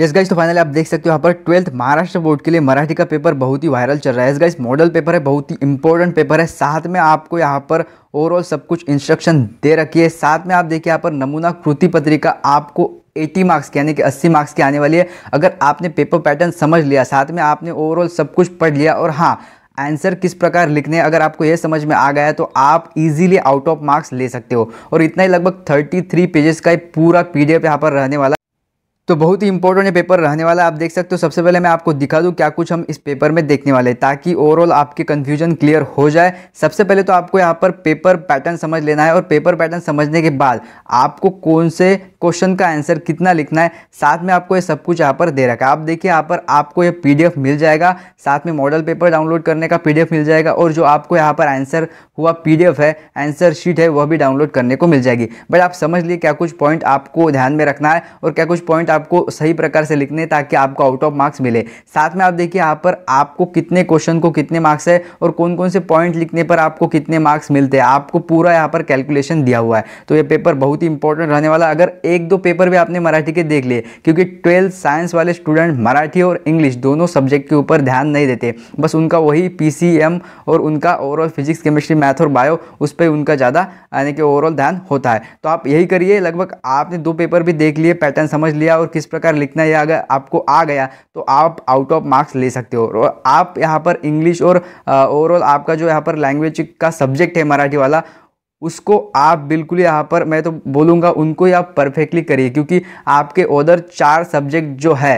yes guys तो finally आप देख सकते हो यहाँ पर ट्वेल्थ महाराष्ट्र बोर्ड के लिए मराठी का पेपर बहुत ही वायरल चल रहा है यस गाइस मॉडल पेपर है बहुत ही इंपॉर्टेंट पेपर है साथ में आपको यहाँ पर ओवरऑल सब कुछ इंस्ट्रक्शन दे रखी है साथ में आप देखिए यहाँ पर नमूना कृति पत्रिका आपको 80 मार्क्स के यानी कि 80 मार्क्स की आने वाली है अगर आपने पेपर पैटर्न समझ लिया साथ में आपने ओवरऑल सब कुछ पढ़ लिया और हाँ आंसर किस प्रकार लिखने अगर आपको यह समझ में आ गया है तो आप इजीली आउट ऑफ मार्क्स ले सकते हो और इतना ही लगभग 33 पेजेस का पूरा पीडीएफ यहाँ पर रहने वाला तो बहुत ही इंपॉर्टेंट ये पेपर रहने वाला है आप देख सकते हो सबसे पहले मैं आपको दिखा दूँ क्या कुछ हम इस पेपर में देखने वाले हैं ताकि ओवरऑल आपके कन्फ्यूजन क्लियर हो जाए सबसे पहले तो आपको यहाँ पर पेपर पैटर्न समझ लेना है और पेपर पैटर्न समझने के बाद आपको कौन से क्वेश्चन का आंसर कितना लिखना है साथ में आपको ये सब कुछ यहाँ पर दे रखा है आप देखिए यहाँ पर आपको ये पी मिल जाएगा साथ में मॉडल पेपर डाउनलोड करने का पी मिल जाएगा और जो आपको यहाँ पर आंसर हुआ पी है आंसर शीट है वह भी डाउनलोड करने को मिल जाएगी बट आप समझ लिए क्या कुछ पॉइंट आपको ध्यान में रखना है और क्या कुछ पॉइंट आपको सही प्रकार से लिखने ताकि आपको आउट ऑफ मार्क्स मिले साथ में आप देखिए यहाँ पर आपको कितने क्वेश्चन को कितने मार्क्स है और कौन कौन से पॉइंट लिखने पर आपको कितने मार्क्स मिलते हैं आपको पूरा यहाँ पर कैलकुलेशन दिया हुआ है तो ये पेपर बहुत ही इंपॉर्टेंट रहने वाला अगर एक दो पेपर भी आपने मराठी के देख लिए क्योंकि ट्वेल्थ साइंस वाले स्टूडेंट मराठी और इंग्लिश दोनों सब्जेक्ट के ऊपर ध्यान नहीं देते बस उनका वही पी और उनका ओवरऑल फिजिक्स केमिस्ट्री मैथ और बायो उस पर उनका ज़्यादा यानी कि ओवरऑल ध्यान होता है तो आप यही करिए लगभग आपने दो पेपर भी देख लिए पैटर्न समझ लिया और किस प्रकार लिखना है अगर आपको आ गया तो आप आउट ऑफ मार्क्स ले सकते हो और आप यहाँ पर इंग्लिश और ओवरऑल आपका जो यहाँ पर लैंग्वेज का सब्जेक्ट है मराठी वाला उसको आप बिल्कुल यहाँ पर मैं तो बोलूँगा उनको ही आप परफेक्टली करिए क्योंकि आपके उधर चार सब्जेक्ट जो है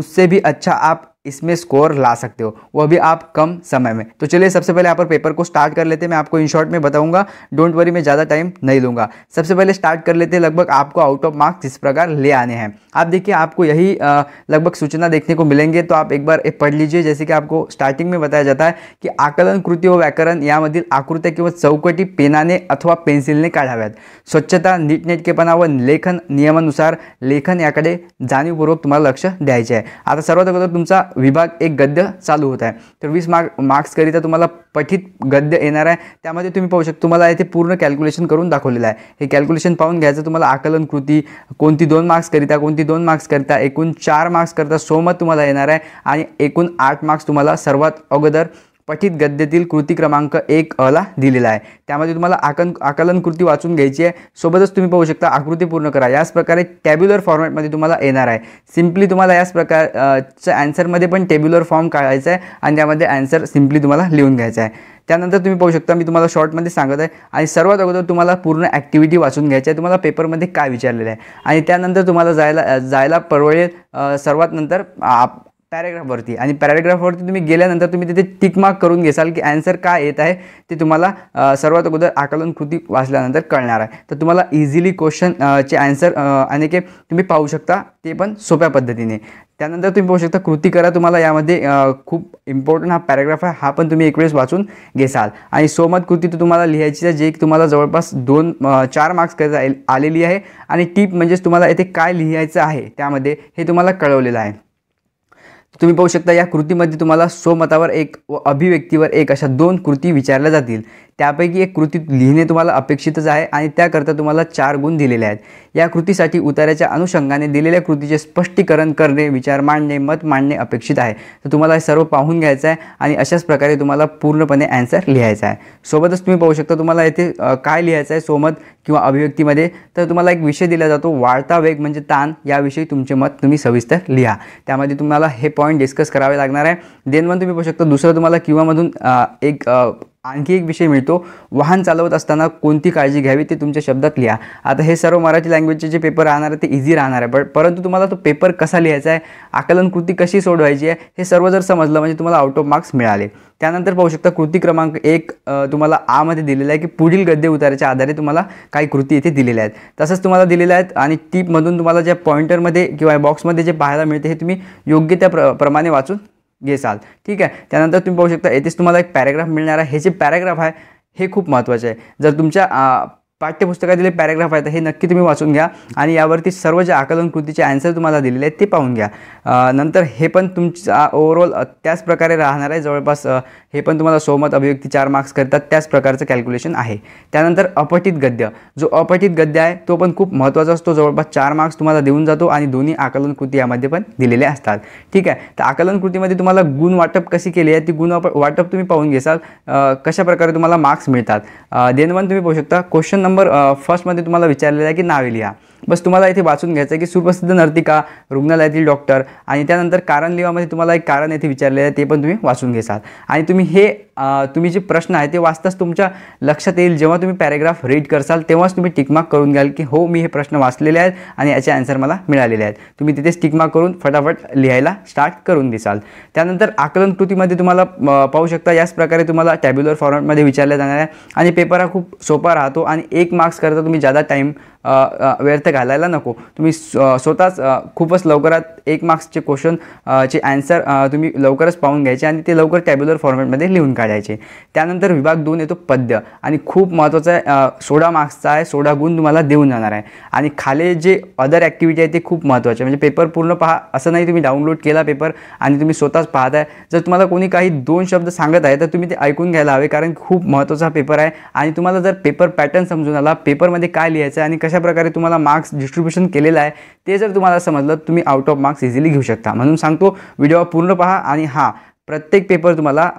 उससे भी अच्छा आप इसमें स्कोर ला सकते हो वो भी आप कम समय में तो चलिए सबसे पहले आप पेपर को स्टार्ट कर लेते हैं मैं आपको इन शॉर्ट में बताऊंगा डोंट वरी मैं ज़्यादा टाइम नहीं लूँगा सबसे पहले स्टार्ट कर लेते हैं लगभग आपको आउट ऑफ मार्क्स इस प्रकार ले आने हैं आप देखिए आपको यही लगभग सूचना देखने को मिलेंगे तो आप एक बार पढ़ लीजिए जैसे कि आपको स्टार्टिंग में बताया जाता है कि आकलन कृति व व्याकरण यामधील आकृत्या किंवा चौकटी पेनाने अथवा ने काढाव्यात स्वच्छता नीटनेटकेपणा व लेखन नियमानुसार लेखन याकडे जाणीवपूर्वक तुम्हाला लक्ष द्यायचे आहे आता सर्वात अगोदर तुमचा विभाग एक गद्य चालू होत आहे तर वीस मार्क मार्क्सकरिता तुम्हाला पठित गद्य येणार आहे त्यामध्ये तुम्ही पाहू शकता तुम्हाला येथे पूर्ण कॅल्क्युलेशन करून दाखवलेलं आहे हे कॅल्क्युलेशन पाहून घ्यायचं तुम्हाला आकलन कृती कोणती दोन मार्क्सकरिता कोणती दोन मार्क्सकरिता एकूण चार मार्क्सकरिता सोमत तुम्हाला येणार आहे आणि एकूण आठ मार्क्स तुम्हाला सर्वात अगोदर पठित गद्यतील कृती क्रमांक एक अला दिलेला आहे त्यामध्ये तुम्हाला आकन आकलन कृती वाचून घ्यायची आहे सोबतच तुम्ही पाहू शकता आकृती पूर्ण करा याच प्रकारे टॅब्युलर फॉर्मॅटमध्ये तुम्हाला येणार आहे सिम्पली तुम्हाला याच प्रकारच्या ॲन्सरमध्ये पण टेब्युलर फॉर्म काढायचा आहे आणि त्यामध्ये ॲन्सर सिम्पली तुम्हाला लिहून घ्यायचा आहे त्यानंतर तुम्ही पाहू शकता मी तुम्हाला शॉर्टमध्ये सांगत आहे आणि सर्वात अगोदर तुम्हाला पूर्ण ॲक्टिव्हिटी वाचून घ्यायची आहे तुम्हाला पेपरमध्ये काय विचारलेलं आहे आणि त्यानंतर तुम्हाला जायला जायला परवडेल सर्वात नंतर आप वरती आणि वरती तुम्ही गेल्यानंतर तुम्ही तिथे मार्क करून घेसाल की ॲन्सर काय येत आहे ते तुम्हाला सर्वात अगोदर आकलन कृती वाचल्यानंतर कळणार आहे तर तुम्हाला इझिली क्वेश्चन चे ॲन्सर के तुम्ही पाहू शकता ते पण सोप्या पद्धतीने त्यानंतर तुम्ही पाहू शकता कृती करा तुम्हाला यामध्ये खूप इम्पॉर्टंट हा पॅरेग्राफ आहे हा पण तुम्ही एक वेळेस वाचून घेसाल आणि सोमत कृती तर तुम्हाला लिहायची आहे जे की तुम्हाला जवळपास दोन चार मार्क्स करता आलेली आहे आणि टीप म्हणजेच तुम्हाला येथे काय लिहायचं आहे त्यामध्ये हे तुम्हाला कळवलेलं आहे तुम्ही पाहू शकता या कृतीमध्ये तुम्हाला स्वमतावर एक व अभिव्यक्तीवर एक अशा दोन कृती विचारल्या जातील त्यापैकी एक कृती लिहिणे तुम्हाला अपेक्षितच आहे आणि त्याकरता तुम्हाला चार गुण दिलेले आहेत या कृतीसाठी उतार्याच्या अनुषंगाने दिलेल्या कृतीचे स्पष्टीकरण करणे विचार मांडणे मत मांडणे अपेक्षित आहे तर तुम्हाला हे सर्व पाहून घ्यायचं आहे आणि अशाच प्रकारे तुम्हाला पूर्णपणे अँसर लिहायचा आहे सोबतच तुम्ही पाहू शकता तुम्हाला येथे काय लिहायचं आहे सोमत किंवा अभिव्यक्तीमध्ये तर तुम्हाला एक विषय दिला जातो वाढता वेग म्हणजे ताण याविषयी तुमचे मत तुम्ही सविस्तर लिहा त्यामध्ये तुम्हाला हे पॉईंट डिस्कस करावे लागणार आहे देन वन तुम्ही पाहू शकता दुसरं तुम्हाला मधून एक आणखी एक विषय मिळतो वाहन चालवत असताना कोणती काळजी घ्यावी ते तुमच्या शब्दात लिहा आता हे सर्व मराठी लँग्वेजचे जे पेपर राहणार आहे ते इझी राहणार आहे पण परंतु तुम्हाला तो पेपर कसा लिहायचा आहे आकलन कृती कशी सोडवायची आहे हे सर्व जर समजलं म्हणजे तुम्हाला आउट ऑफ मार्क्स मिळाले त्यानंतर पाहू शकता कृती क्रमांक एक तुम्हाला आमध्ये दिलेला आहे की पुढील गद्य उताराच्या आधारे तुम्हाला काही कृती इथे दिलेल्या आहेत तसंच तुम्हाला दिलेल्या आहेत आणि टीपमधून तुम्हाला ज्या पॉईंटरमध्ये किंवा बॉक्समध्ये जे पाहायला मिळते हे तुम्ही योग्य त्या प्र प्रमाणे वाचून घेसाल ठीक आहे त्यानंतर तुम्ही पाहू शकता येथेच तुम्हाला एक पॅरेग्राफ मिळणार आहे हे जे पॅरेग्राफ आहे हे खूप महत्त्वाचे आहे जर तुमच्या पाठ्यपुस्तकातील पॅरेग्राफ आहेत हे नक्की तुम्ही वाचून घ्या आणि यावरती सर्व जे आकलन कृतीचे ॲन्सर तुम्हाला दिलेले आहेत ते पाहून घ्या नंतर हे पण तुमचा ओव्हरऑल त्याच प्रकारे राहणार आहे जवळपास हे पण तुम्हाला सोमत अभिव्यक्ती चार मार्क्स करतात त्याच प्रकारचं कॅल्क्युलेशन आहे त्यानंतर अपठित गद्य जो अपठित गद्य आहे तो पण खूप महत्त्वाचा असतो जवळपास चार मार्क्स तुम्हाला देऊन जातो आणि दोन्ही आकलन कृती यामध्ये पण दिलेले असतात ठीक आहे तर आकलन कृतीमध्ये तुम्हाला गुण वाटप कशी केली आहे ती गुण वाटप तुम्ही पाहून घेसाल कशा तुम्हाला मार्क्स मिळतात देन वन तुम्ही पाहू शकता क्वेश्चन नंबर फर्स्टमध्ये तुम्हाला विचारलेलं आहे की नावे लिहा बस तुम्हाला इथे वाचून घ्यायचं आहे की सुप्रसिद्ध नर्तिका रुग्णालयातील डॉक्टर आणि त्यानंतर कारण लिवामध्ये तुम्हाला एक कारण येथे विचारलेलं आहे ते पण तुम्ही वाचून घेसाल आणि तुम्ही हे तुम्ही जे प्रश्न आहे ते वाचताच तुमच्या लक्षात येईल जेव्हा तुम्ही पॅरेग्राफ रीड करसाल तेव्हाच तुम्ही टिकमार्क करून घ्याल की हो मी हे प्रश्न वाचलेले आहेत आणि याचे आन्सर मला मिळालेले आहेत तुम्ही तिथेच टिकमार्क करून फटाफट लिहायला स्टार्ट करून दिसाल त्यानंतर आकलन कृतीमध्ये तुम्हाला पाहू शकता याच प्रकारे तुम्हाला टॅब्युलर फॉर्मॅटमध्ये विचारल्या जाणार आहे आणि पेपर हा खूप सोपा राहतो आणि एक मार्क्स करता तुम्ही ज्यादा टाईम व्यर्थ घालायला नको तुम्ही स्वतःच खूपच लवकरात एक मार्क्सचे क्वेश्चन चे आन्सर तुम्ही लवकरच पाहून घ्यायचे आणि ते लवकर टॅब्युलर फॉर्मॅटमध्ये लिहून काढायचे काढायचे त्यानंतर विभाग दोन येतो पद्य आणि खूप महत्त्वाचा आहे सोळा मार्क्सचा आहे सोळा गुण तुम्हाला देऊन जाणार आहे आणि खाली जे अदर ॲक्टिव्हिटी आहे ते खूप महत्त्वाचे म्हणजे पेपर पूर्ण पहा असं नाही तुम्ही डाउनलोड केला पेपर आणि तुम्ही स्वतःच पाहताय जर तुम्हाला कोणी काही दोन शब्द सांगत आहे तर तुम्ही ते ऐकून घ्यायला हवे कारण खूप महत्त्वाचा पेपर आहे आणि तुम्हाला जर पेपर पॅटर्न समजून आला पेपरमध्ये काय लिहायचं आहे आणि कशाप्रकारे तुम्हाला मार्क्स डिस्ट्रीब्युशन केलेलं आहे ते जर तुम्हाला समजलं तुम्ही आउट ऑफ मार्क्स इझिली घेऊ शकता म्हणून सांगतो व्हिडिओ पूर्ण पहा आणि हां प्रत्येक पेपर तुम्हाला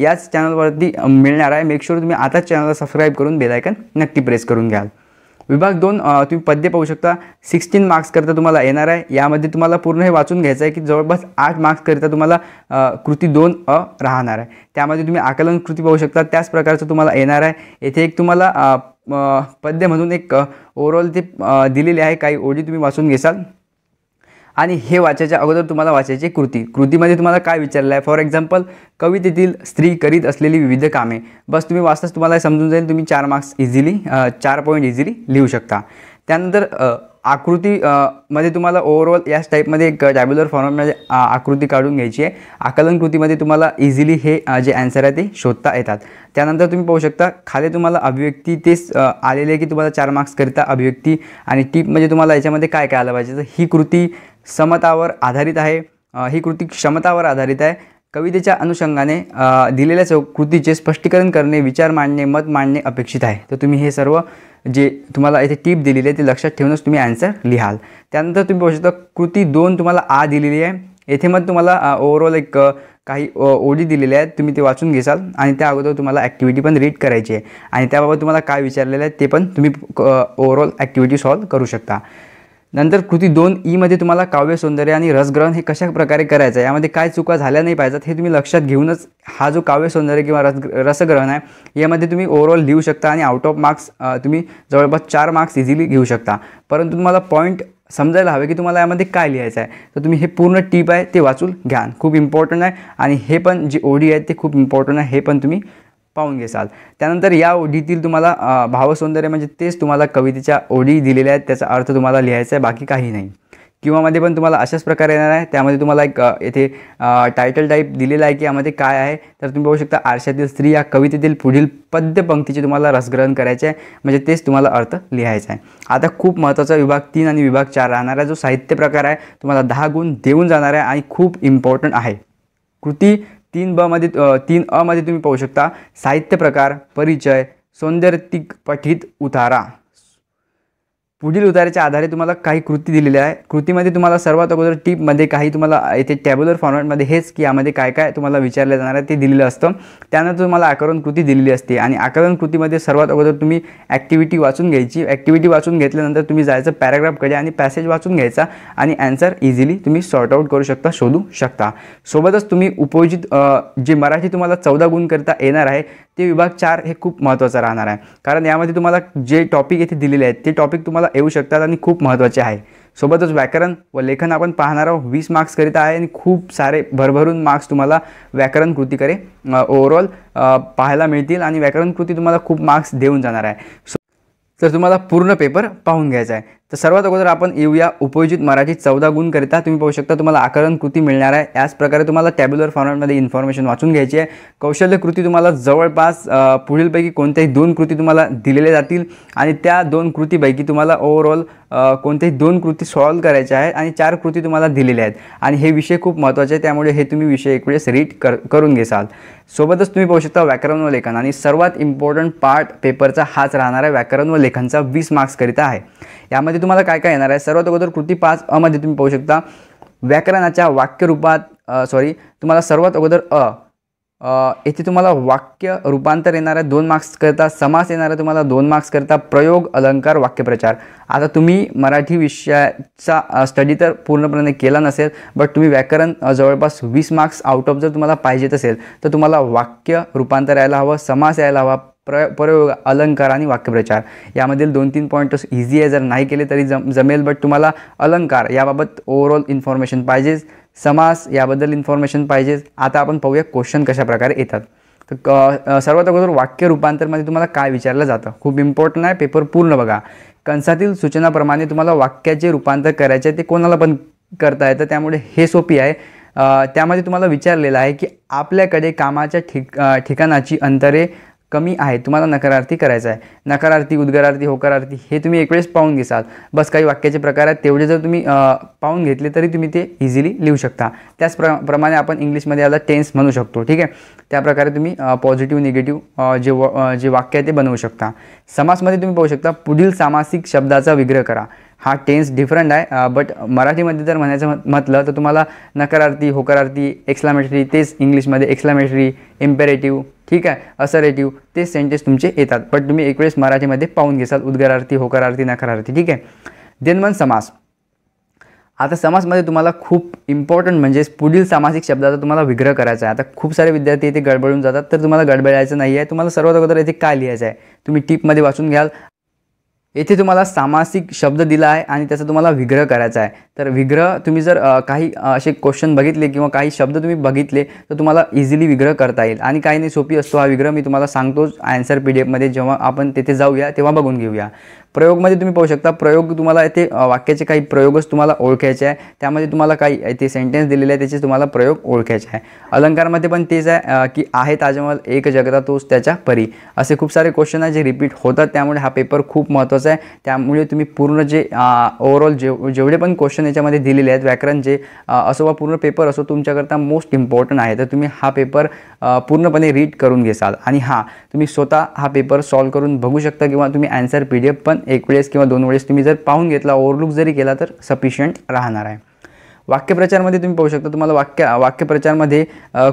याच चॅनलवरती मिळणार आहे शुअर तुम्ही आताच चॅनलला सबस्क्राईब करून बेलायकन नक्की प्रेस करून घ्याल विभाग दोन तुम्ही पद्य पाहू शकता सिक्स्टीन मार्क्सकरता तुम्हाला येणार आहे यामध्ये तुम्हाला पूर्ण हे वाचून घ्यायचं आहे की जवळपास आठ मार्क्सकरिता तुम्हाला कृती दोन अ राहणार आहे त्यामध्ये तुम्ही आकलन कृती पाहू शकता त्याच प्रकारचं तुम्हाला येणार आहे येथे एक तुम्हाला पद्य म्हणून एक ओवरऑल ते दिलेले आहे काही ओळी तुम्ही वाचून घेसाल आणि हे वाचायच्या अगोदर तुम्हाला वाचायची कृती कृतीमध्ये तुम्हाला काय विचारलं आहे फॉर एक्झाम्पल कवितेतील स्त्री करीत असलेली विविध कामे बस तुम्ही वाचताच तुम्हाला समजून जाईल तुम्ही चार मार्क्स इझिली चार पॉईंट इझिली लिहू शकता त्यानंतर आकृती मध्ये तुम्हाला ओव्हरऑल याच टाईपमध्ये एक टॅब्युलर फॉर्ममध्ये आकृती काढून घ्यायची आहे आकलन कृतीमध्ये तुम्हाला इझिली हे जे ॲन्सर आहे ते शोधता येतात त्यानंतर तुम्ही पाहू शकता खाली तुम्हाला अभिव्यक्ती तेच आलेले की तुम्हाला चार मार्क्सकरिता अभिव्यक्ती आणि टीप म्हणजे तुम्हाला याच्यामध्ये काय काय आलं पाहिजे तर ही कृती समतावर आधारित आहे ही कृती क्षमतावर आधारित आहे कवितेच्या अनुषंगाने दिलेल्या चौ कृतीचे स्पष्टीकरण करणे विचार मांडणे मत मांडणे अपेक्षित आहे तर तुम्ही हे सर्व जे तुम्हाला इथे टीप दिलेली आहे ते लक्षात ठेवूनच तुम्ही ॲन्सर लिहाल त्यानंतर तुम्ही पाहू शकता कृती दोन तुम्हाला आ दिलेली आहे येथे मग तुम्हाला ओवरऑल एक काही ओडी दिलेल्या आहेत तुम्ही ते वाचून घेसाल आणि त्या अगोदर तुम्हाला ॲक्टिव्हिटी पण रीड करायची आहे आणि त्याबाबत तुम्हाला काय विचारलेलं आहे ते पण तुम्ही ओवरऑल ॲक्टिव्हिटी सॉल्व करू शकता नंतर कृती दोन ईमध्ये तुम्हाला काव्य सौंदर्य आणि रसग्रहण हे कशा प्रकारे करायचं आहे यामध्ये काय चुका झाल्या नाही पाहिजेत हे तुम्ही लक्षात घेऊनच हा जो काव्य सौंदर्य किंवा रस रसग्रहण आहे यामध्ये तुम्ही ओव्हरऑल लिहू शकता आणि आउट ऑफ मार्क्स तुम्ही जवळपास चार मार्क्स इझिली घेऊ शकता परंतु तुम्हाला पॉईंट समजायला हवे की तुम्हाला यामध्ये काय लिहायचं आहे तर तुम्ही हे पूर्ण टीप आहे ते वाचून घ्या खूप इम्पॉर्टंट आहे आणि हे पण जे ओडी आहे ते खूप इम्पॉर्टंट आहे हे पण तुम्ही पाहून घेसाल त्यानंतर या ओढीतील तुम्हाला भावसौंदर्य म्हणजे तेच तुम्हाला कवितेच्या ओढी दिलेल्या आहेत त्याचा अर्थ तुम्हाला लिहायचा आहे बाकी काही नाही किंवा मध्ये पण तुम्हाला अशाच प्रकारे येणार आहे त्यामध्ये तुम्हाला एक येथे टायटल टाईप दिलेला आहे की यामध्ये काय आहे तर तुम्ही बघू शकता आरशातील स्त्री या कवितेतील पुढील पद्यपंक्तीचे तुम्हाला रसग्रहण करायचे आहे म्हणजे तेच तुम्हाला अर्थ लिहायचा आहे आता खूप महत्त्वाचा विभाग तीन आणि विभाग चार राहणारा जो साहित्य प्रकार आहे तुम्हाला दहा गुण देऊन जाणार आहे आणि खूप इम्पॉर्टंट आहे कृती तीन ब मध्ये तीन अमध्ये तुम्ही पाहू शकता साहित्य प्रकार परिचय सौंदर्यतिक पठित उतारा पुढील उतारेच्या आधारे तुम्हाला काही कृती दिलेली आहे कृतीमध्ये तुम्हाला सर्वात अगोदर टीपमध्ये काही तुम्हाला येथे टॅब्युलर फॉर्मॅटमध्ये हेच की यामध्ये काय काय तुम्हाला विचारलं जाणार आहे ते दिलेलं असतं त्यानंतर तुम्हाला आकलन कृती दिलेली असते आणि आकलन कृतीमध्ये सर्वात अगोदर तुम्ही ॲक्टिव्हिटी वाचून घ्यायची ॲक्टिव्हिटी वाचून घेतल्यानंतर तुम्ही जायचं पॅराग्राफकडे आणि पॅसेज वाचून घ्यायचा आणि अँसर इझिली तुम्ही सॉर्ट आऊट करू शकता शोधू शकता सोबतच तुम्ही उपयोजित जे मराठी तुम्हाला चौदा गुण करता येणार आहे ते विभाग चार हे खूप महत्त्वाचा राहणार आहे कारण यामध्ये तुम्हाला जे टॉपिक येथे दिलेले आहेत ते टॉपिक तुम्हाला येऊ शकतात आणि खूप महत्त्वाचे आहे सोबतच व्याकरण व लेखन आपण पाहणार आहोत वीस करीत आहे आणि खूप सारे भरभरून मार्क्स तुम्हाला व्याकरण कृतीकडे ओवरऑल पाहायला मिळतील आणि व्याकरण कृती तुम्हाला खूप मार्क्स देऊन जाणार आहे तर तुम्हाला पूर्ण पेपर पाहून घ्यायचा आहे तर सर्वात अगोदर आपण येऊया उपयोजित मराठी चौदा गुणकरिता तुम्ही पाहू शकता तुम्हाला आकरण कृती मिळणार आहे याच प्रकारे तुम्हाला टॅब्युलर फॉर्मॅटमध्ये इन्फॉर्मेशन वाचून घ्यायची आहे कौशल्य कृती तुम्हाला जवळपास पुढीलपैकी कोणत्याही दोन कृती तुम्हाला दिलेल्या जातील आणि त्या दोन कृतीपैकी तुम्हाला ओव्हरऑल कोणत्याही दोन कृती सॉल्व्ह करायच्या आहेत आणि चार कृती तुम्हाला दिलेल्या आहेत आणि हे विषय खूप महत्त्वाचे आहे त्यामुळे हे तुम्ही विषय एक वेळेस रीड कर करून घेसाल सोबतच तुम्ही पाहू शकता व्याकरण व लेखन आणि सर्वात इम्पॉर्टंट पार्ट पेपरचा हाच राहणारा व्याकरण व लेखनचा वीस मार्क्सकरिता आहे यामध्ये यामध्ये तुम्हाला काय काय येणार आहे सर्वात अगोदर कृती पाच मध्ये तुम्ही पाहू शकता व्याकरणाच्या वाक्यरूपात सॉरी तुम्हाला सर्वात अगोदर अ येथे तुम्हाला वाक्य रूपांतर येणार आहे दोन मार्क्स करता समास आहे तुम्हाला दोन मार्क्स करता प्रयोग अलंकार वाक्यप्रचार आता तुम्ही मराठी विषयाचा स्टडी तर पूर्णपणे केला नसेल बट तुम्ही व्याकरण जवळपास वीस मार्क्स आउट ऑफ जर तुम्हाला पाहिजेत असेल तर तुम्हाला वाक्य रूपांतर यायला हवं समास यायला हवा प्र प्रयोग अलंकार आणि वाक्यप्रचार यामधील दोन तीन पॉईंट्स इझी आहे जर नाही केले तरी जम जमेल बट तुम्हाला अलंकार याबाबत ओव्हरऑल इन्फॉर्मेशन पाहिजेच समास याबद्दल इन्फॉर्मेशन पाहिजेच आता आपण पाहूया क्वेश्चन कशाप्रकारे येतात तर क सर्वात अगोदर वाक्य रूपांतरमध्ये तुम्हाला काय विचारलं जातं खूप इम्पॉर्टंट आहे पेपर पूर्ण बघा कंसातील सूचनाप्रमाणे तुम्हाला वाक्याचे रूपांतर करायचे ते कोणाला पण करता येतं त्यामुळे हे सोपी आहे त्यामध्ये तुम्हाला विचारलेलं आहे की आपल्याकडे कामाच्या ठिक ठिकाणाची अंतरे कमी आहे तुम्हाला नकारार्थी करायचा आहे नकारार्थी उद्गारार्थी होकारार्थी हे तुम्ही एक वेळेस पाहून घेसाल बस काही वाक्याचे प्रकार आहेत तेवढे जर तुम्ही पाहून घेतले तरी तुम्ही ते इझिली लिहू शकता त्याच प्रमाणे आपण इंग्लिशमध्ये याला टेन्स म्हणू शकतो ठीक आहे त्याप्रकारे तुम्ही पॉझिटिव्ह निगेटिव्ह जे जे वाक्य आहे ते बनवू शकता समासमध्ये तुम्ही पाहू शकता पुढील सामासिक शब्दाचा विग्रह करा हा टेन्स डिफरंट आहे बट मराठीमध्ये जर म्हणायचं म्हटलं तर तुम्हाला नकारार्थी होकारार्थी एक्सलामेटरी तेच इंग्लिशमध्ये एक्सलामेटरी इम्पेरेटिव्ह ठीक आहे असरेटिव्ह ते सेंटेन्स तुमचे येतात बट तुम्ही एक वेळेस मराठीमध्ये पाहून घेसाल उद्गारार्थी होकारार्थी नकारार्थी ठीक आहे देन मन समास आता समासमध्ये तुम्हाला खूप इम्पॉर्टंट म्हणजे पुढील सामासिक शब्दाचा तुम्हाला विग्रह करायचा आहे आता खूप सारे विद्यार्थी इथे गडबडून जातात तर तुम्हाला गडबडायचं नाही आहे तुम्हाला सर्वात अगोदर इथे काय लिहायचं आहे तुम्ही टिपमध्ये वाचून घ्याल येथे तुम्हाला सामासिक शब्द दिला आहे आणि त्याचा तुम्हाला विग्रह करायचा आहे तर विग्रह तुम्ही जर काही असे क्वेश्चन बघितले किंवा काही शब्द तुम्ही बघितले तर तुम्हाला इझिली विग्रह करता येईल आणि काही नाही सोपी असतो हा विग्रह मी तुम्हाला सांगतोच आन्सर पी डी एफमध्ये जेव्हा आपण तिथे जाऊया तेव्हा बघून घेऊया प्रयोगमध्ये तुम्ही पाहू शकता प्रयोग तुम्हाला येथे वाक्याचे काही प्रयोगच तुम्हाला ओळखायचे आहे त्यामध्ये तुम्हाला काही ते सेंटेन्स दिलेले आहे त्याचे तुम्हाला प्रयोग ओळखायचे आहे अलंकारमध्ये पण तेच आहे की आहे ताजमहल एक जगता तोच त्याच्या परी असे खूप सारे क्वेश्चन आहे जे रिपीट होतात त्यामुळे हा पेपर खूप महत्त्वाचा आहे त्यामुळे तुम्ही पूर्ण जे ओव्हरऑल जेव जेवढे पण क्वेश्चन याच्यामध्ये दिलेले आहेत व्याकरण जे असो वा पूर्ण पेपर असो तुमच्याकरता मोस्ट इम्पॉर्टंट आहे तर तुम्ही हा पेपर पूर्णपणे रीड करून घेसाल आणि हा तुम्ही स्वतः हा पेपर सॉल्व करून बघू शकता किंवा तुम्ही अॅन्सर पी डी एफ पण एक वेळेस किंवा दोन वेळेस तुम्ही जर पाहून घेतला ओव्हरलुक जरी केला तर सफिशियंट राहणार आहे वाक्यप्रचारमध्ये तुम्ही पाहू शकता तुम्हाला वाक्य वाक्यप्रचारमध्ये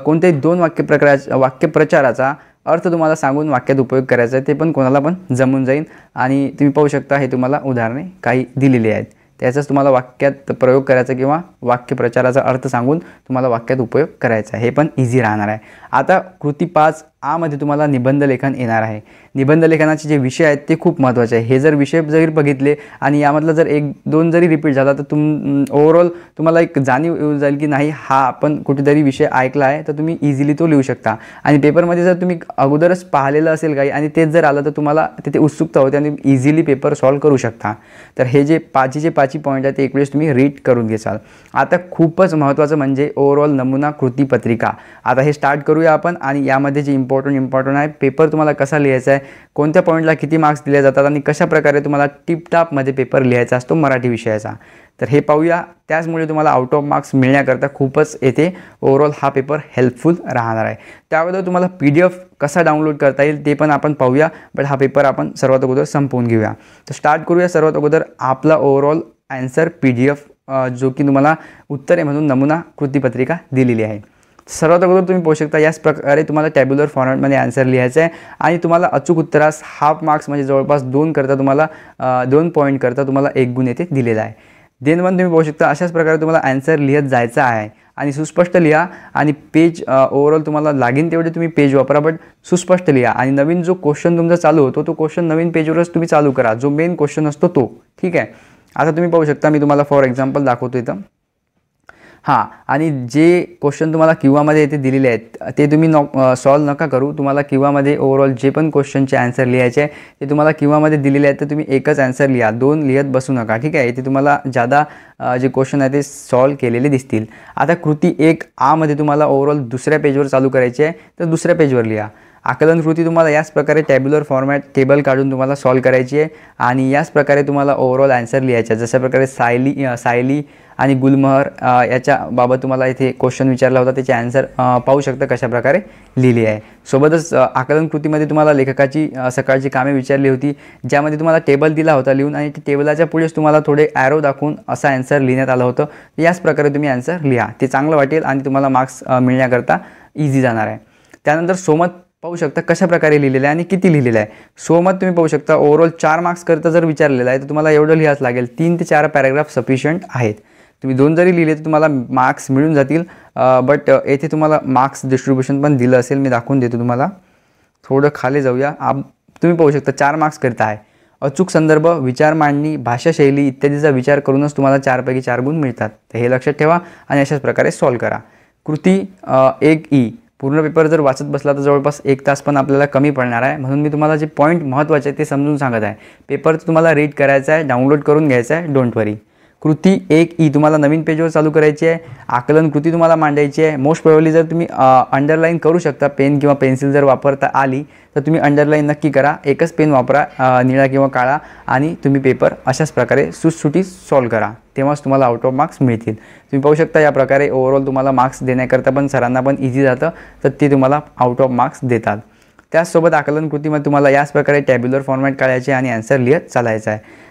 कोणत्याही दोन वाक्यप्रकारा वाक्यप्रचाराचा अर्थ तुम्हाला सांगून वाक्यात उपयोग करायचा आहे ते पण कोणाला पण जमून जाईल आणि तुम्ही पाहू शकता हे तुम्हाला उदाहरणे काही दिलेली आहेत त्याचाच तुम्हाला वाक्यात प्रयोग करायचा किंवा वाक्यप्रचाराचा अर्थ सांगून तुम्हाला वाक्यात उपयोग करायचा आहे हे पण इझी राहणार आहे आता कृती पाच आमध्ये तुम्हाला निबंध लेखन येणार आहे निबंध लेखनाचे जे विषय आहेत ते खूप महत्त्वाचे आहे हे जर विषय जरी बघितले आणि यामधला जर एक दोन जरी रिपीट झाला तर तुम ओव्हरऑल तुम्हाला एक जाणीव येऊन जाईल की नाही हा आपण कुठेतरी विषय ऐकला आहे तर तुम्ही इझिली तो लिहू शकता आणि पेपरमध्ये जर तुम्ही अगोदरच पाहिलेलं असेल काही आणि तेच जर आलं तर तुम्हाला तिथे उत्सुकता होते आणि इझिली पेपर सॉल्व करू शकता तर हे जे जे पाचही पॉईंट आहेत ते एक वेळेस तुम्ही रीड करून घेसाल आता खूपच महत्त्वाचं म्हणजे ओव्हरऑल नमुना कृती पत्रिका आता हे स्टार्ट करूया आपण आणि यामध्ये जे इम्पॉर्ट इम्पॉर्टंट इम्पॉर्टंट आहे पेपर तुम्हाला कसा लिहायचा आहे कोणत्या पॉईंटला किती मार्क्स दिले जातात आणि कशाप्रकारे तुम्हाला टिपटापमध्ये पेपर लिहायचा असतो मराठी विषयाचा तर हे पाहूया त्याचमुळे तुम्हाला आउट ऑफ मार्क्स मिळण्याकरता खूपच येथे ओवरऑल हा पेपर हेल्पफुल राहणार आहे त्याबद्दल तुम्हाला पी डी एफ कसा डाउनलोड करता येईल ते पण आपण पाहूया बट हा पेपर आपण सर्वात अगोदर संपवून घेऊया तर स्टार्ट करूया सर्वात अगोदर आपला overall answer P D F जो की तुम्हाला म्हणून नमुना कृतीपत्रिका दिलेली आहे सर्वात अगोदर तुम्ही पाहू शकता याच प्रकारे तुम्हाला टॅब्युलर फॉर्मॅटमध्ये आन्सर लिहायचा आहे आणि तुम्हाला अचूक उत्तरास हाफ मार्क्स म्हणजे जवळपास दोन करता तुम्हाला दोन पॉईंट करता तुम्हाला एक गुण येथे दिलेला आहे देन वन तुम्ही पाहू शकता अशाच प्रकारे तुम्हाला आन्सर लिहत जायचा आहे आणि सुस्पष्ट लिहा आणि पेज ओवरऑल तुम्हाला लागेल तेवढे तुम्ही पेज वापरा बट सुस्पष्ट लिहा आणि नवीन जो क्वेश्चन तुमचा चालू होतो तो क्वेश्चन नवीन पेजवरच तुम्ही चालू करा जो मेन क्वेश्चन असतो तो ठीक आहे आता तुम्ही पाहू शकता मी तुम्हाला फॉर एक्झाम्पल दाखवतो इथं हां आणि जे क्वेश्चन तुम्हाला किवामध्ये येथे दिलेले आहेत ते तुम्ही नॉ सॉल्व नका करू तुम्हाला किवामध्ये ओव्हरऑल जे पण क्वेश्चनचे आन्सर लिहायचे आहे ते तुम्हाला किवामध्ये दिलेले आहेत तर तुम्ही एकच आन्सर लिहा दोन लिहत बसू नका ठीक आहे ते तुम्हाला ज्यादा जे क्वेश्चन आहे ते सॉल्व केलेले दिसतील आता कृती एक आमध्ये तुम्हाला ओव्हरऑल दुसऱ्या पेजवर चालू करायची आहे तर दुसऱ्या पेजवर लिहा आकलन कृती तुम्हाला याच प्रकारे टॅब्युलर फॉर्मॅट टेबल काढून तुम्हाला सॉल्व करायची आहे आणि याच प्रकारे तुम्हाला ओव्हरऑल आन्सर लिहायचा जशाप्रकारे सायली सायली आणि गुलमहर याच्या बाबत तुम्हाला इथे क्वेश्चन विचारला होता त्याचे आन्सर पाहू शकता कशाप्रकारे लिहिली आहे सोबतच आकलन कृतीमध्ये तुम्हाला लेखकाची सकाळची कामे विचारली होती ज्यामध्ये तुम्हाला टेबल दिला होता लिहून आणि टेबलाच्या पुढेच तुम्हाला थोडे ॲरो दाखवून असा आन्सर लिहिण्यात आलं होतं याच प्रकारे तुम्ही आन्सर लिहा ते चांगलं वाटेल आणि तुम्हाला मार्क्स मिळण्याकरता इझी जाणार आहे त्यानंतर सोमत पाहू शकता कशा प्रकारे लिहिलेलं आहे आणि किती लिहिलेलं आहे सो तुम्ही पाहू शकता ओव्हरऑल चार करता जर विचारलेलं आहे तर तुम्हाला एवढं लिहावंच लागेल तीन ते चार पॅराग्राफ सफिशियंट आहेत तुम्ही दोन जरी लिहिले तर तुम्हाला मार्क्स मिळून जातील बट येथे तुम्हाला मार्क्स डिस्ट्रीब्युशन पण दिलं असेल मी दाखवून देतो तुम्हाला थोडं खाली जाऊया आप तुम्ही पाहू शकता चार मार्क्सकरिता आहे अचूक संदर्भ विचार मांडणी भाषाशैली इत्यादीचा विचार करूनच तुम्हाला चारपैकी चार गुण मिळतात तर हे लक्षात ठेवा आणि अशाच प्रकारे सॉल्व करा कृती एक ई पूर्ण पेपर जर वाचत बसला तर जवळपास एक तास पण आपल्याला कमी पडणार आहे म्हणून मी तुम्हाला जे पॉईंट महत्त्वाचे आहे ते समजून सांगत आहे पेपर तुम्हाला रीड करायचा आहे डाउनलोड करून घ्यायचा आहे डोंट वरी कृती एक ई तुम्हाला नवीन पेजवर चालू करायची आहे आकलन कृती तुम्हाला मांडायची आहे मोस्ट प्रॉब्ली जर तुम्ही अंडरलाईन करू शकता पेन किंवा पेन्सिल जर वापरता आली तर तुम्ही अंडरलाईन नक्की करा एकच पेन वापरा निळा किंवा काळा आणि तुम्ही पेपर अशाच प्रकारे सुटसुटी सॉल्व करा तेव्हाच तुम्हाला आउट ऑफ मार्क्स मिळतील तुम्ही पाहू शकता या प्रकारे ओव्हरऑल तुम्हाला मार्क्स देण्याकरता पण सरांना पण इझी जातं तर ते तुम्हाला आउट ऑफ मार्क्स देतात त्याचसोबत आकलन कृतीमध्ये तुम्हाला याच प्रकारे टॅब्युलर फॉर्मॅट काढायचे आणि आन्सर लिहत चालायचा आहे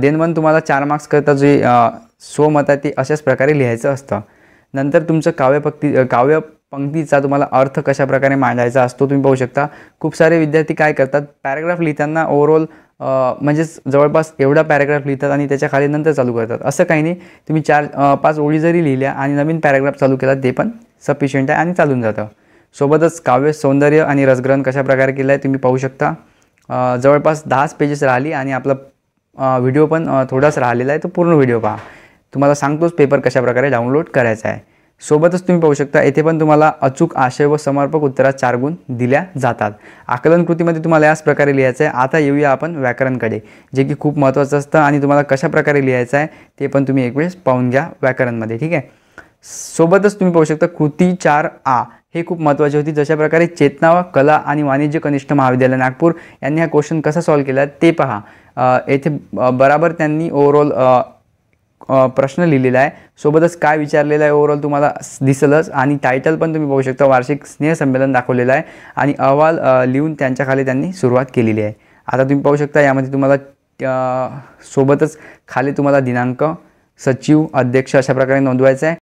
देन वन तुम्हाला चार करता जे स्वमत आहे ते अशाच प्रकारे लिहायचं असतं नंतर तुमचं काव्यपक्ती काव्य पंक्तीचा तुम्हाला अर्थ कशा प्रकारे मांडायचा असतो तुम्ही पाहू शकता खूप सारे विद्यार्थी काय करतात पॅराग्राफ लिहिताना ओव्हरऑल म्हणजेच जवळपास एवढा पॅराग्राफ लिहितात आणि त्याच्या खाली नंतर चालू करतात असं काही नाही तुम्ही चार पाच ओळी जरी लिहिल्या आणि नवीन पॅराग्राफ चालू केला ते पण सफिशियंट आहे आणि चालून जातं सोबतच काव्य सौंदर्य आणि रसग्रहण कशा प्रकारे केलं आहे तुम्ही पाहू शकता जवळपास दहाच पेजेस राहिली आणि आपलं व्हिडिओ पण थोडाच राहिलेला आहे तो पूर्ण व्हिडिओ पहा तुम्हाला सांगतोच पेपर कशाप्रकारे डाउनलोड करायचा आहे सोबतच तुम्ही पाहू शकता येथे पण तुम्हाला अचूक आशय व समर्पक उत्तरात चार गुण दिल्या जातात आकलन कृतीमध्ये तुम्हाला याच प्रकारे लिहायचं आहे आता येऊया आपण व्याकरणकडे जे की खूप महत्त्वाचं असतं आणि तुम्हाला कशाप्रकारे लिहायचं आहे ते पण तुम्ही एक वेळेस पाहून घ्या व्याकरणमध्ये ठीक आहे सोबतच तुम्ही पाहू शकता कृती चार आ हे खूप महत्त्वाचे होती जशा प्रकारे चेतना कला आणि वाणिज्य कनिष्ठ महाविद्यालय नागपूर यांनी हा क्वेश्चन कसा सॉल्व्ह केला ते पहा येथे बराबर त्यांनी ओव्हरऑल प्रश्न लिहिलेला आहे सोबतच काय विचारलेलं आहे ओव्हरऑल तुम्हाला दिसलंच आणि टायटल पण तुम्ही पाहू शकता वार्षिक स्नेहसंमेलन दाखवलेलं आहे आणि अहवाल लिहून त्यांच्याखाली त्यांनी सुरुवात केलेली आहे आता तुम्ही पाहू शकता यामध्ये तुम्हाला सोबतच खाली तुम्हाला दिनांक सचिव अध्यक्ष अशा प्रकारे नोंदवायचं आहे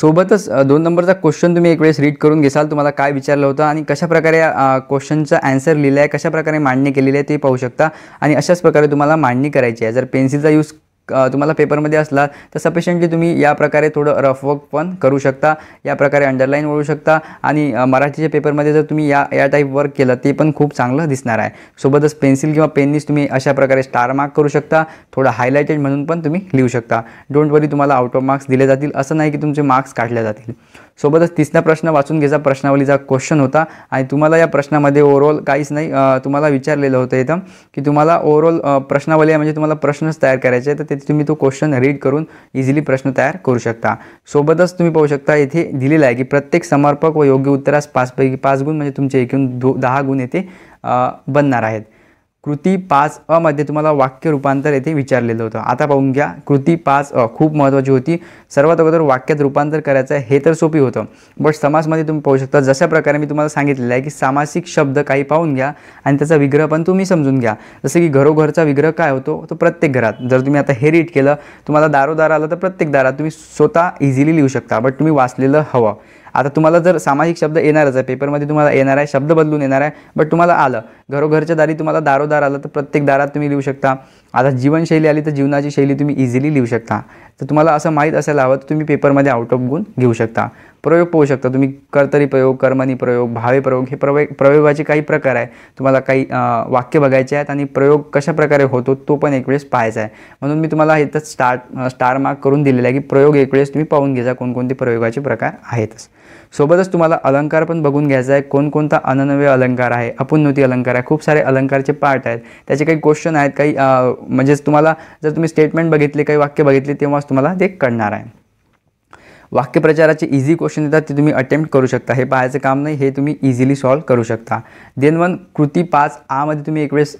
सोबतच दोन नंबरचा क्वेश्चन तुम्ही एक वेळेस रीड करून घेसाल तुम्हाला काय विचारलं होतं आणि कशाप्रकारे क्वेश्चनचा ॲन्सर लिहिला आहे कशाप्रकारे मांडणी केलेली आहे ते पाहू शकता आणि अशाच प्रकारे तुम्हाला मांडणी करायची आहे जर पेन्सिलचा यूज तुम्हाला पेपरमध्ये असला तर सफिशियंटली तुम्ही या प्रकारे थोडं रफवर्क पण करू शकता या प्रकारे अंडरलाईन वळू शकता आणि मराठीच्या पेपरमध्ये जर तुम्ही या या टाईप वर्क केलं ते पण खूप चांगलं दिसणार आहे सोबतच पेन्सिल किंवा पेननीच तुम्ही अशा प्रकारे स्टार मार्क करू शकता थोडं हायलायटेड म्हणून पण तुम्ही लिहू शकता डोंट वरी तुम्हाला आउट ऑफ मार्क्स दिले जातील असं नाही की तुमचे मार्क्स काढले जातील सोबतच तिसरा प्रश्न वाचून घ्यायचा प्रश्नावलीचा क्वेश्चन होता आणि तुम्हाला या प्रश्नामध्ये ओव्हरऑल काहीच नाही तुम्हाला विचारलेलं होतं इथं की तुम्हाला ओव्हरऑल प्रश्नावली म्हणजे तुम्हाला प्रश्नच तयार करायचे तर तिथे तुम्ही तो क्वेश्चन रीड करून इझिली प्रश्न तयार करू शकता सोबतच तुम्ही पाहू शकता इथे दिलेलं आहे की प्रत्येक समर्पक व योग्य उत्तरास पाचपैकी पाच गुण म्हणजे तुमचे एकूण दो दहा गुण येथे बनणार आहेत कृती पाच अमध्ये तुम्हाला वाक्य रूपांतर येथे विचारलेलं होतं आता पाहून घ्या कृती पाच अ खूप महत्त्वाची होती सर्वात अगोदर वाक्यात रूपांतर करायचं हे तर सोपी होतं बट समासमध्ये तुम्ही पाहू शकता जशा प्रकारे मी तुम्हाला सांगितलेलं आहे की सामासिक शब्द काही पाहून घ्या आणि त्याचा विग्रह पण तुम्ही समजून घ्या जसं की घरोघरचा विग्रह काय होतो तो प्रत्येक घरात जर तुम्ही आता हे रीड केलं तुम्हाला दारोदार आलं तर प्रत्येक दारात तुम्ही स्वतः इझिली लिहू शकता बट तुम्ही वाचलेलं हवं आता तुम्हाला जर सामाजिक शब्द येणारच आहे पेपरमध्ये तुम्हाला येणार आहे शब्द बदलून येणार आहे बट तुम्हाला आलं घरोघरच्या दारी तुम्हाला दारोदार आलं तर प्रत्येक दारात तुम्ही लिहू शकता आता जीवनशैली आली तर जीवनाची शैली तुम्ही इझिली लिहू शकता तर तुम्हाला असं माहीत असायला हवं तर तुम्ही पेपरमध्ये आउट ऑफ गुण घेऊ शकता प्रयोग पाहू शकता तुम्ही कर्तरी प्रयोग कर्मनी प्रयोग भावे प्रयोग हे प्रयोग प्रयोगाचे काही प्रकार आहे तुम्हाला काही वाक्य बघायचे आहेत आणि प्रयोग कशा प्रकारे होतो तो पण एक वेळेस पाहायचा आहे म्हणून मी तुम्हाला इथं स्टार्ट स्टार मार्क करून दिलेला आहे की प्रयोग एक वेळेस तुम्ही पाहून घ्यायचा कोणकोणते प्रयोगाचे प्रकार आहेतच सोबतच तुम्हाला अलंकार पण बघून घ्यायचा आहे कोणकोणता अननवे अलंकार आहे अपुन्नती अलंकार आहे खूप सारे अलंकारचे पार्ट आहेत त्याचे काही क्वेश्चन आहेत काही म्हणजेच तुम्हाला जर तुम्ही स्टेटमेंट बघितले काही वाक्य बघितले तेव्हाच तुम्हाला ते कळणार आहे वाक्यप्रचाराचे इझी क्वेश्चन येतात ते तुम्ही अटेम्प्ट करू शकता हे पाहायचं काम नाही हे तुम्ही इझिली सॉल्व्ह करू शकता देन वन कृती पाच आमध्ये तुम्ही एक वेळेस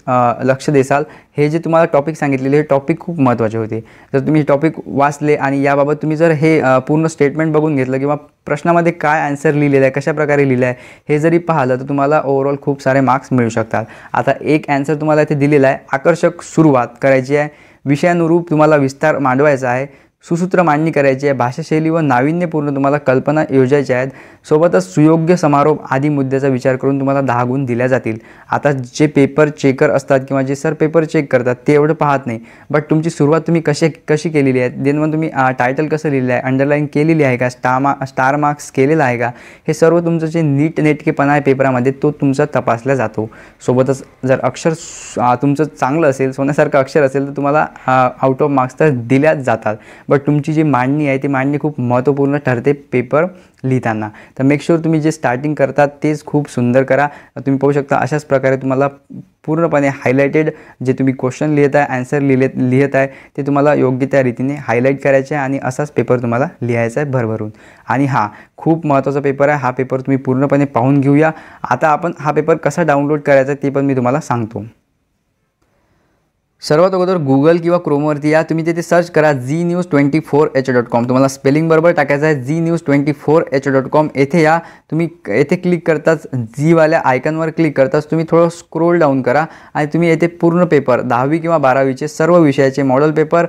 लक्ष देसाल हे जे तुम्हाला टॉपिक सांगितलेले हे टॉपिक खूप महत्त्वाचे होते जर तुम्ही टॉपिक वाचले आणि याबाबत तुम्ही जर हे पूर्ण स्टेटमेंट बघून घेतलं किंवा प्रश्नामध्ये काय आन्सर लिहिलेलं आहे कशाप्रकारे लिहिलं आहे हे जरी पाहिलं तर तुम्हाला ओव्हरऑल खूप सारे मार्क्स मिळू शकतात आता एक आन्सर तुम्हाला इथे दिलेला आहे आकर्षक सुरुवात करायची आहे विषयानुरूप तुम्हाला विस्तार मांडवायचा आहे सुसूत्र मांडणी करायची आहे भाषाशैली व नाविन्यपूर्ण तुम्हाला कल्पना योजायच्या आहेत सोबतच सुयोग्य समारोप आदी मुद्द्याचा विचार करून तुम्हाला दहा गुण दिल्या जातील आता जे पेपर चेकर असतात किंवा जे सर पेपर चेक करतात ते एवढं पाहत नाही बट तुमची सुरुवात तुम्ही कशी कशी केलेली आहे देन मग तुम्ही टायटल कसं लिहिलं आहे अंडरलाईन केलेली आहे का स्टा स्टार मार्क्स केलेला आहे का हे सर्व तुमचं जे नीट नेटकेपणा आहे पेपरामध्ये तो तुमचा तपासला जातो सोबतच जर अक्षर तुमचं चांगलं असेल सोन्यासारखं अक्षर असेल तर तुम्हाला आउट ऑफ मार्क्स तर दिल्याच जातात बट तुमची जी मांडणी आहे ती मांडणी खूप महत्त्वपूर्ण ठरते पेपर लिहिताना तर श्योर तुम्ही जे स्टार्टिंग करता तेच खूप सुंदर करा तुम्ही पाहू शकता अशाच प्रकारे तुम्हाला पूर्णपणे हायलायटेड जे तुम्ही क्वेश्चन लिहित आहे ॲन्सर लिहिले लिहित आहे ते तुम्हाला योग्य त्या रीतीने हायलाईट करायचे आहे आणि असाच पेपर तुम्हाला लिहायचा आहे भरभरून आणि हा खूप महत्त्वाचा पेपर आहे हा पेपर तुम्ही पूर्णपणे पाहून घेऊया आता आपण हा पेपर कसा डाउनलोड करायचा ते पण मी तुम्हाला सांगतो सर्वात अगोदर गुगल किंवा क्रोमवरती या तुम्ही तिथे सर्च करा Zee News twenty four H dot com तुम्हाला स्पेलिंग बरोबर टाकायचं आहे Zee News twenty four H dot com येथे या तुम्ही येथे क्लिक करताच झीवाल्या आयकनवर क्लिक करताच तुम्ही थोडं स्क्रोल डाऊन करा आणि तुम्ही येथे पूर्ण पेपर दहावी किंवा बारावीचे सर्व विषयाचे model paper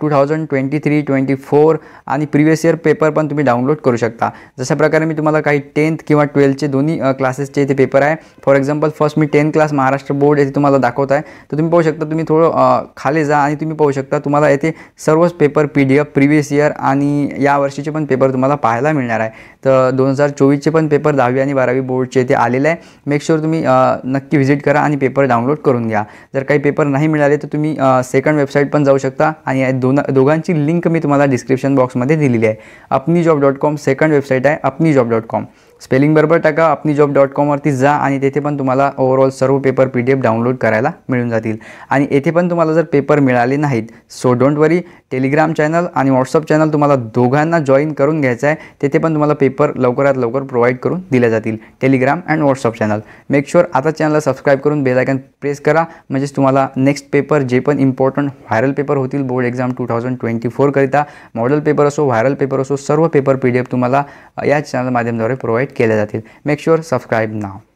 two thousand twenty three twenty four आणि प्रीवियस इयर पेपर पण तुम्ही डाउनलोड करू शकता जशा प्रकारे मी तुम्हाला काही टेन्थ किंवा ट्वेल्थचे दोन्ही क्लासेसचे इथे पेपर आहे फॉर एक्झाम्पल फर्स्ट मी टेन्थ क्लास महाराष्ट्र बोर्ड येथे तुम्हाला दाखवत आहे तर तुम्ही पाहू शकता तुम्ही थोडं खाली जा आणि तुम्ही पाहू शकता तुम्हाला येथे सर्वच paper P D F previous year आणि या वर्षीचे पण पेपर तुम्हाला पाहायला मिळणार आहे तर दोन हजार चोवीसचे पण पेपर दहावी आणि बारावी बोर्डचे इथे आलेले आहे मेक शुअर तुम्ही नक्की व्हिजिट करा आणि पेपर डाउनलोड करून घ्या जर काही पेपर नाही मिळाले तर तुम्ही सेकंड वेबसाईट पण जाऊ शकता आणि आणि या दोन दोघांची लिंक मी तुम्हाला डिस्क्रिप्शन बॉक्समध्ये दिलेली आहे Apni job dot com second website आहे Apni job dot com spelling बरोबर टाका अपनी जॉब डॉट कॉमवरती जा आणि तेथे पण तुम्हाला ओव्हरऑल सर्व paper P D F download करायला मिळून जातील आणि येथे पण तुम्हाला जर पेपर मिळाले नाहीत so don't worry Telegram channel आणि व्हॉट्सअप चॅनल तुम्हाला दोघांना जॉईन करून घ्यायचं आहे तेथे पण तुम्हाला पेपर लवकरात लवकर प्रोव्हाइड करून दिल्या जातील Telegram and WhatsApp channel make sure आता चॅनलला सबस्क्राईब करून बेलायकन प्रेस करा म्हणजेच तुम्हाला नेक्स्ट पेपर जे पण इम्पॉर्टंट व्हायरल पेपर होतील board exam two thousand twenty फोरकरिता मॉडल पेपर असो व्हायरल पेपर असो सर्व पेपर पी डी एफ तुम्हाला या चॅनल माध्यमद्वारे प्रोव्हाइड केले जातील मेक शुअर सबस्क्राईब नाव